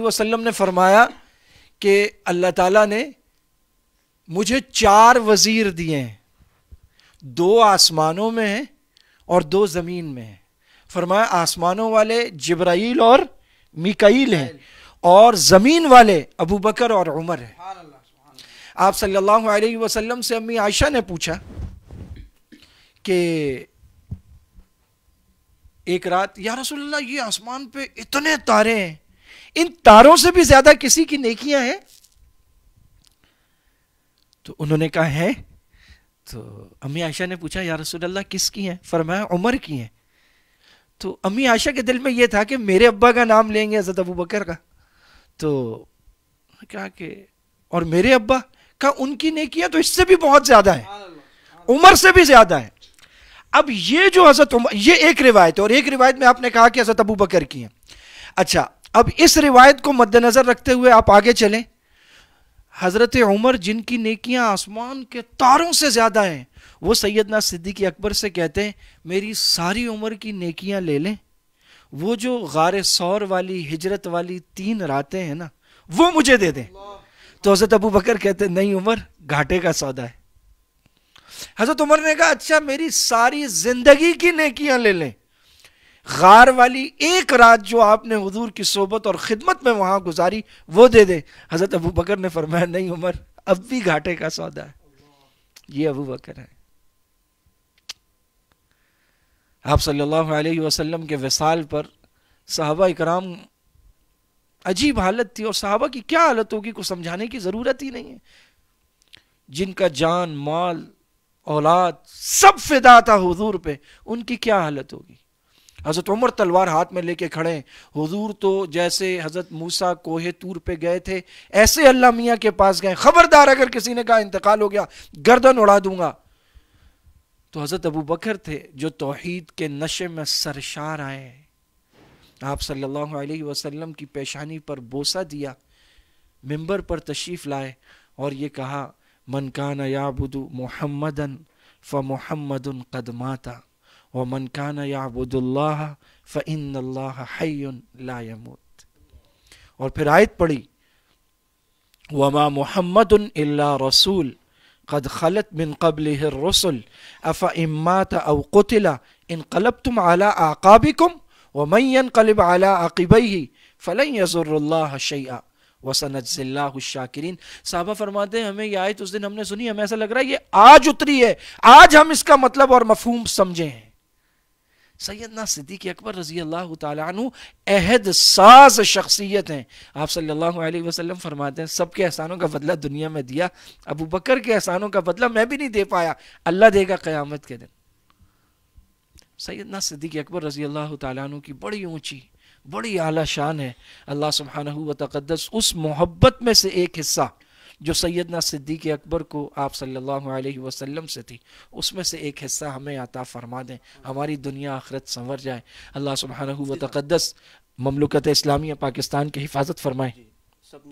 وسلم نے فرمایا کہ اللہ تعالیٰ نے مجھے چار وزیر دیے ہیں دو آسمانوں میں ہیں اور دو زمین میں ہیں فرمایا آسمانوں والے جبرائیل اور میکائیل ہیں اور زمین والے ابو بکر اور عمر ہیں آپ صلی اللہ علیہ وسلم سے امی عائشہ نے پوچھا کہ ایک رات یا رسول اللہ یہ آسمان پہ اتنے تارے ہیں ان تاروں سے بھی زیادہ کسی کی نیکیاں ہیں تو انہوں نے کہا ہے تو امی آشا نے پوچھا یا رسول اللہ کس کی ہیں فرمایا عمر کی ہیں تو امی آشا کے دل میں یہ تھا کہ میرے ابا کا نام لیں گے عزت ابو بکر کا تو کہا کہ اور میرے ابا کہا ان کی نیکیاں تو اس سے بھی بہت زیادہ ہیں عمر سے بھی زیادہ ہیں اب یہ جو حضرت عمر یہ ایک روایت ہے اور ایک روایت میں آپ نے کہا کہ حضرت ابو بکر کی ہیں اچھا اب اس روایت کو مد نظر رکھتے ہوئے آپ آگے چلیں حضرت عمر جن کی نیکیاں آسمان کے تاروں سے زیادہ ہیں وہ سیدنا صدیق اکبر سے کہتے ہیں میری ساری عمر کی نیکیاں لے لیں وہ جو غار سور والی ہجرت والی تین راتیں ہیں نا وہ مجھے دے دیں تو حضرت ابو بکر کہتے ہیں نہیں عمر گھاٹے کا سودا ہے حضرت عمر نے کہا اچھا میری ساری زندگی کی نیکیاں لے لیں غار والی ایک رات جو آپ نے حضور کی صحبت اور خدمت میں وہاں گزاری وہ دے دیں حضرت ابو بکر نے فرمایا نہیں عمر اب بھی گھاٹے کا سودا ہے یہ ابو بکر ہے آپ صلی اللہ علیہ وسلم کے وصال پر صحابہ اکرام عجیب حالت تھی اور صحابہ کی کیا حالت ہوگی کو سمجھانے کی ضرورت ہی نہیں ہے جن کا جان مال اولاد سب فدا تھا حضور پہ ان کی کیا حالت ہوگی حضرت عمر تلوار ہاتھ میں لے کے کھڑے حضور تو جیسے حضرت موسا کوہ تور پہ گئے تھے ایسے اللہ میاں کے پاس گئے خبردار اگر کسی نے کہا انتقال ہو گیا گردن اڑا دوں گا تو حضرت ابو بکر تھے جو توحید کے نشے میں سرشار آئے آپ صلی اللہ علیہ وسلم کی پیشانی پر بوسہ دیا ممبر پر تشریف لائے اور یہ کہا من کان یعبد محمدن قد قدماتا ومن كان يعبد الله فإن الله حي لا يموت اور پھر آیت پڑھی وما محمد الا رسول قد خلت من قبله الرسل افا مات او قتل انقلبتم على اعقابكم ومن ينقلب على عقبيه فلن يزر الله شيئا وسنجزي الله الشاكرين صحابہ فرماتے ہیں ہمیں یہ آیت اس دن ہم نے سنی ہمیں ایسا لگ رہا ہے یہ آج اتری ہے آج ہم اس کا مطلب اور مفہوم سمجھے ہیں سیدنا صدیق اکبر رضی اللہ عنہ ساز شخصیت ہیں آپ صلی اللہ علیہ وسلم فرماتے ہیں سب کے احسانوں کا بدلہ دنیا میں دیا ابو بکر کے احسانوں کا بدلہ میں بھی نہیں دے پایا اللہ دے گا قیامت کے دن سیدنا صدیق اکبر رضی اللہ تعالیٰ عنہ کی بڑی اونچی بڑی اعلیٰ شان ہے اللہ و تقدس اس محبت میں سے ایک حصہ جو سیدنا صدیق اکبر کو آپ صلی اللہ علیہ وسلم سے تھی اس میں سے ایک حصہ ہمیں عطا فرما دیں ہماری دنیا آخرت سنور جائے اللہ و تقدس مملکت اسلامیہ پاکستان کی حفاظت فرمائے جی،